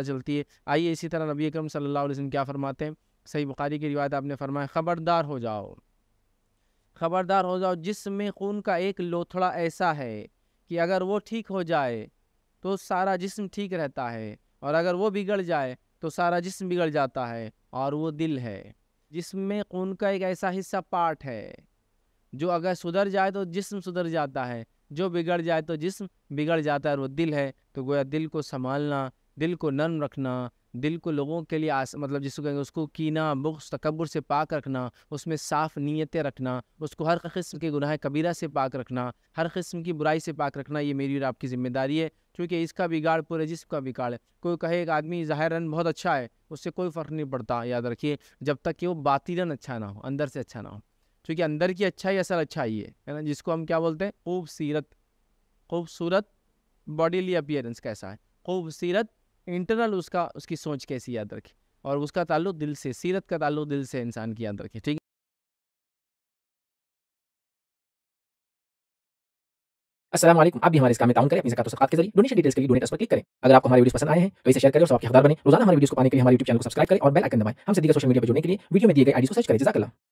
चलती है आइए इसी तरह नबी अकरम सल्लल्लाहु अलैहि वसल्लम क्या फ़रमाते हैं सही बुखारी की रिवायत आपने फरमाया ख़बरदार हो जाओ ख़बरदार हो जाओ जिसमें खून का एक लोथड़ा ऐसा है कि अगर वो ठीक हो जाए तो सारा जिस्म ठीक रहता है और अगर वो बिगड़ जाए तो सारा जिस्म बिगड़ जाता है और वो दिल है जिसमें खून का एक ऐसा हिस्सा पार्ट है जो अगर सुधर जाए तो जिस्म सुधर जाता है जो बिगड़ जाए तो जिस्म बिगड़ जाता है और वो दिल है तो गोया दिल को संभालना दिल को नर्म रखना दिल को लोगों के लिए आस मतलब जिसको कहेंगे उसको कीना बुख्स तकबर से पाक रखना उसमें साफ़ नीयतें रखना उसको हर किस्म के गुनाह कबीरा से पाक रखना हर किस्म की बुराई से पाक रखना ये मेरी और आपकी ज़िम्मेदारी है क्योंकि इसका बिगाड़ पूरे जिसम का बिगाड़ है कोई कहे एक आदमी ज़ाहिरन बहुत अच्छा है उससे कोई फ़र्क नहीं पड़ता याद रखिए जब तक कि वो बातिरन अच्छा ना हो अंदर से अच्छा ना हो क्योंकि अंदर की अच्छाई असल अच्छाई है है ना जिसको हम क्या बोलते हैं खूबसूरत खूबसूरत बॉडीली अपियरेंस कैसा है खूबसूरत इंटरनल उसका उसकी सोच कैसी याद रखे और उसका ताल्लुक दिल से सीरत का ताल्लुक दिल से इंसान की याद रखे ठीक है असलम आप भी हमारे इस काम में ताउन करें अपनी जकात सकात के जरिए डोनेशन डिटेल्स के लिए डोनेट पर क्लिक करें अगर आपको हमारी वीडियो पसंद आए हैं तो इसे शेयर करें और सबके हकदार बने रोजाना हमारे वीडियो को पाने के लिए हमारे यूट्यूब चैनल को सब्सक्राइब करें और बेल आइकन दबाएं हमसे दीगर सोशल मीडिया पर जुड़ने के लिए वीडियो में दिए गए आईडी को सर्च करें जजाकला